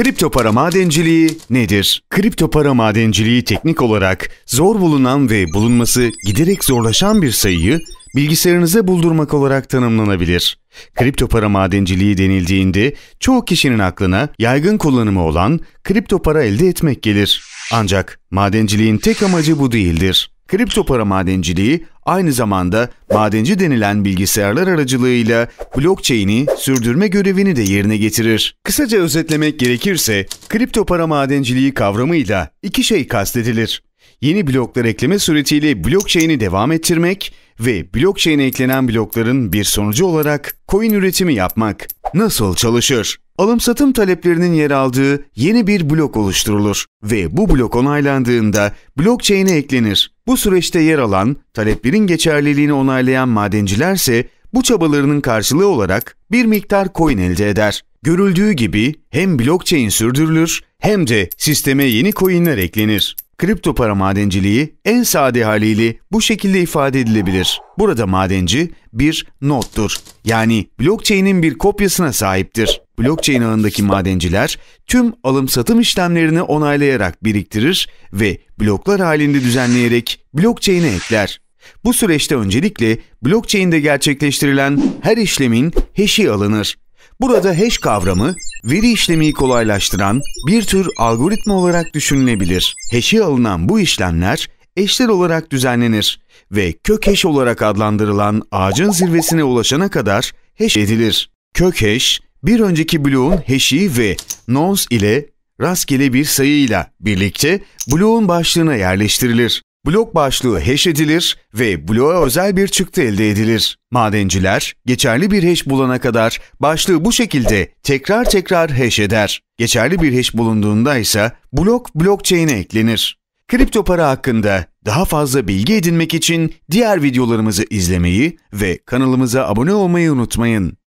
Kripto para madenciliği nedir? Kripto para madenciliği teknik olarak zor bulunan ve bulunması giderek zorlaşan bir sayıyı bilgisayarınıza buldurmak olarak tanımlanabilir. Kripto para madenciliği denildiğinde çoğu kişinin aklına yaygın kullanımı olan kripto para elde etmek gelir. Ancak madenciliğin tek amacı bu değildir. Kripto para madenciliği aynı zamanda madenci denilen bilgisayarlar aracılığıyla blockchain'i sürdürme görevini de yerine getirir. Kısaca özetlemek gerekirse kripto para madenciliği kavramıyla iki şey kastedilir. Yeni bloklar ekleme suretiyle blockchain'i devam ettirmek ve blockchain'e eklenen blokların bir sonucu olarak coin üretimi yapmak nasıl çalışır? Alım-satım taleplerinin yer aldığı yeni bir blok oluşturulur ve bu blok onaylandığında blockchain'e eklenir. Bu süreçte yer alan, taleplerin geçerliliğini onaylayan madenciler ise bu çabalarının karşılığı olarak bir miktar coin elde eder. Görüldüğü gibi hem blockchain sürdürülür hem de sisteme yeni coinler eklenir kripto para madenciliği en sade haliyle bu şekilde ifade edilebilir. Burada madenci bir nottur. Yani blockchain'in bir kopyasına sahiptir. Blockchain ağındaki madenciler tüm alım-satım işlemlerini onaylayarak biriktirir ve bloklar halinde düzenleyerek blockchain'e ekler. Bu süreçte öncelikle blockchain'de gerçekleştirilen her işlemin hash'i alınır. Burada hash kavramı veri işlemini kolaylaştıran bir tür algoritma olarak düşünülebilir. Heşe alınan bu işlemler eşler olarak düzenlenir ve kök heş olarak adlandırılan ağacın zirvesine ulaşana kadar heş edilir. Kök heş, bir önceki bloğun heşi ve nonce ile rastgele bir sayıyla birlikte bloğun başlığına yerleştirilir. Blok başlığı hash edilir ve bloğa özel bir çıktı elde edilir. Madenciler geçerli bir hash bulana kadar başlığı bu şekilde tekrar tekrar hash eder. Geçerli bir hash bulunduğunda ise blok blockchain'e eklenir. Kripto para hakkında daha fazla bilgi edinmek için diğer videolarımızı izlemeyi ve kanalımıza abone olmayı unutmayın.